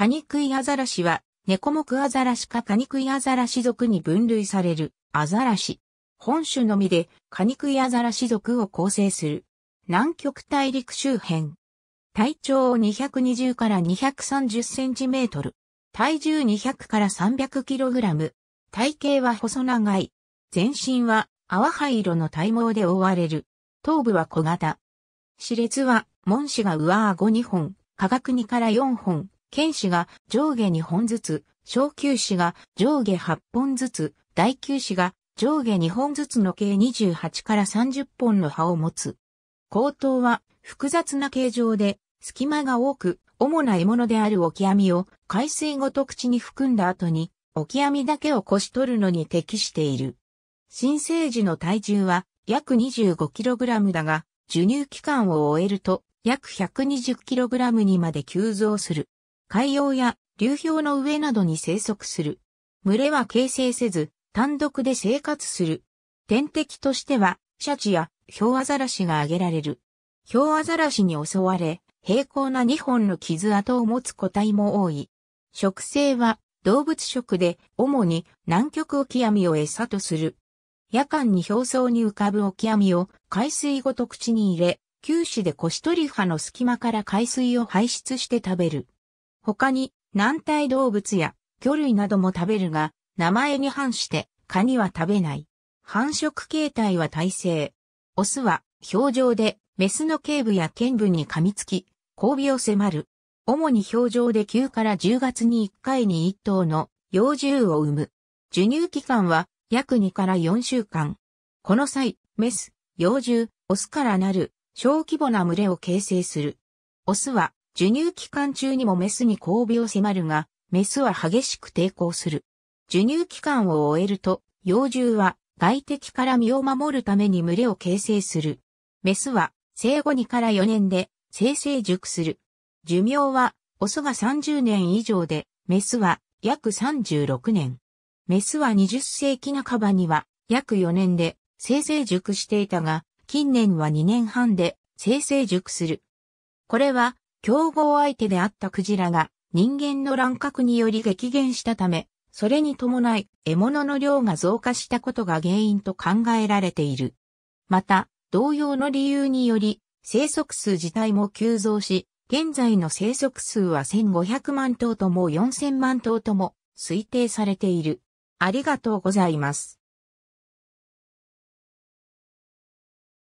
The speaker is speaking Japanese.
カニクイアザラシは、ネコモクアザラシかカニクイアザラシ属に分類される、アザラシ。本種のみで、カニクイアザラシ属を構成する。南極大陸周辺。体長220から230センチメートル。体重200から300キログラム。体型は細長い。全身は淡灰色の体毛で覆われる。頭部は小型。歯列は、門歯が上顎2本、下顎2から4本、剣士が上下2本ずつ、小球士が上下8本ずつ、大球士が上下2本ずつの計28から30本の葉を持つ。高等は複雑な形状で隙間が多く、主な獲物であるオキアミを海水ごと口に含んだ後に、オキアミだけをこし取るのに適している。新生児の体重は約 25kg だが、授乳期間を終えると約 120kg にまで急増する。海洋や流氷の上などに生息する。群れは形成せず、単独で生活する。天敵としては、シャチやヒョウアザラシが挙げられる。ヒョウアザラシに襲われ、平行な2本の傷跡を持つ個体も多い。食性は動物食で主に南極オキアミを餌とする。夜間に表層に浮かぶオキアミを海水ごと口に入れ、九死でコシトリフの隙間から海水を排出して食べる。他に軟体動物や魚類なども食べるが、名前に反してカニは食べない。繁殖形態は耐性。オスは表情でメスの頸部や剣部に噛みつき、交尾を迫る。主に表情で9から10月に1回に1頭の幼獣を産む。授乳期間は約2から4週間。この際、メス、幼獣、オスからなる小規模な群れを形成する。オスは授乳期間中にもメスに交尾を迫るが、メスは激しく抵抗する。授乳期間を終えると、幼獣は外敵から身を守るために群れを形成する。メスは生後2から4年で生成熟する。寿命はオスが30年以上で、メスは約36年。メスは20世紀半ばには約4年で生成熟していたが、近年は2年半で生成熟する。これは競合相手であったクジラが人間の乱獲により激減したため、それに伴い獲物の量が増加したことが原因と考えられている。また、同様の理由により、生息数自体も急増し、現在の生息数は1500万頭とも4000万頭とも推定されている。ありがとうございます。